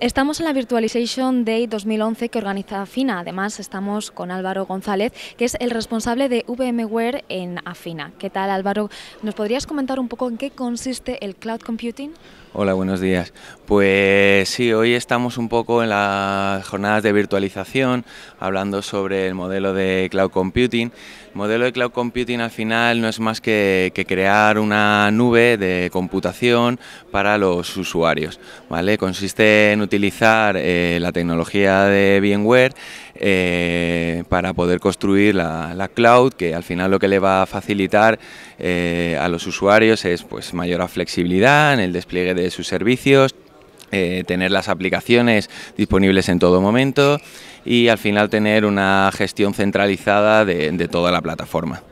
Estamos en la Virtualization Day 2011 que organiza Afina. Además, estamos con Álvaro González, que es el responsable de VMware en Afina. ¿Qué tal, Álvaro? ¿Nos podrías comentar un poco en qué consiste el cloud computing? Hola, buenos días. Pues sí, hoy estamos un poco en las jornadas de virtualización, hablando sobre el modelo de cloud computing. El modelo de cloud computing al final no es más que, crear una nube de computación para los usuarios. ¿vale? Consiste en utilizar eh, la tecnología de VMware eh, para poder construir la, cloud, que al final lo que le va a facilitar eh, a los usuarios es pues mayor flexibilidad en el despliegue de de sus servicios, eh, tener las aplicaciones disponibles en todo momento y al final tener una gestión centralizada de toda la plataforma.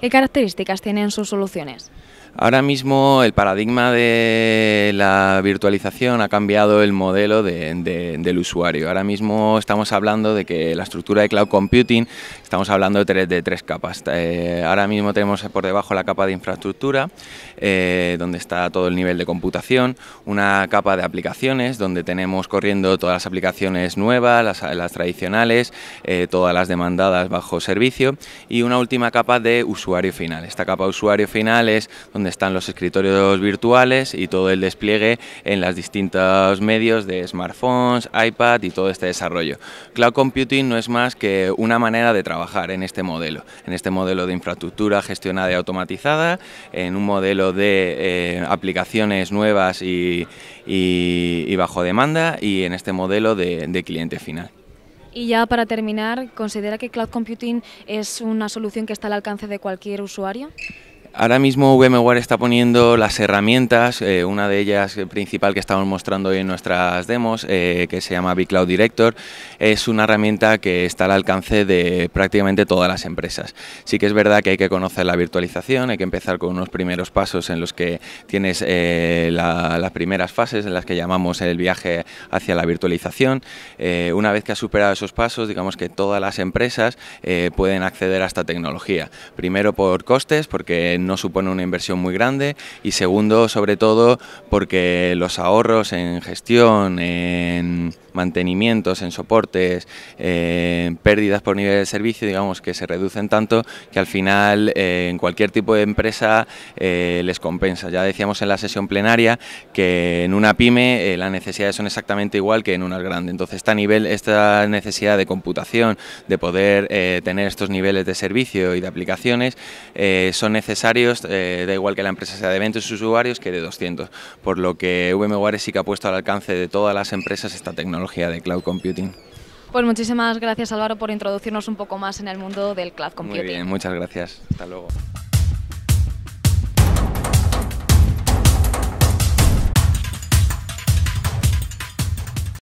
¿Qué características tienen sus soluciones? Ahora mismo el paradigma de la virtualización ha cambiado el modelo del usuario. Ahora mismo estamos hablando de que la estructura de cloud computing, estamos hablando de tres, capas. Eh, ahora mismo tenemos por debajo la capa de infraestructura, eh, donde está todo el nivel de computación, una capa de aplicaciones, donde tenemos corriendo todas las aplicaciones nuevas, las, tradicionales, eh, todas las demandadas bajo servicio, y una última capa de usuario final. Esta capa de usuario final es donde donde están los escritorios virtuales y todo el despliegue en los distintos medios de smartphones, iPad y todo este desarrollo. Cloud computing no es más que una manera de trabajar en este modelo, en este modelo de infraestructura gestionada y automatizada, en un modelo de eh, aplicaciones nuevas y, bajo demanda y en este modelo de cliente final. Y ya para terminar, ¿considera que cloud computing es una solución que está al alcance de cualquier usuario? Ahora mismo VMware está poniendo las herramientas, eh, una de ellas eh, principal que estamos mostrando hoy en nuestras demos, eh, que se llama vCloud Director, es una herramienta que está al alcance de prácticamente todas las empresas. Sí que es verdad que hay que conocer la virtualización, hay que empezar con unos primeros pasos en los que tienes las primeras fases, en las que llamamos el viaje hacia la virtualización. una vez que has superado esos pasos, digamos que todas las empresas pueden acceder a esta tecnología. Primero por costes, porque no supone una inversión muy grande y segundo, sobre todo, porque los ahorros en gestión, en mantenimientos, en soportes, en eh, pérdidas por nivel de servicio, digamos que se reducen tanto que al final eh, en cualquier tipo de empresa eh, les compensa. Ya decíamos en la sesión plenaria que en una pyme las necesidades son exactamente igual que en una grande. Entonces, nivel, esta necesidad de computación, de poder tener estos niveles de servicio y de aplicaciones, son necesarias usuarios, eh, da igual que la empresa sea de 20 usuarios que de 200, por lo que VMware sí que ha puesto al alcance de todas las empresas esta tecnología de cloud computing. Pues muchísimas gracias Álvaro por introducirnos un poco más en el mundo del cloud computing. Muy bien, muchas gracias. Hasta luego.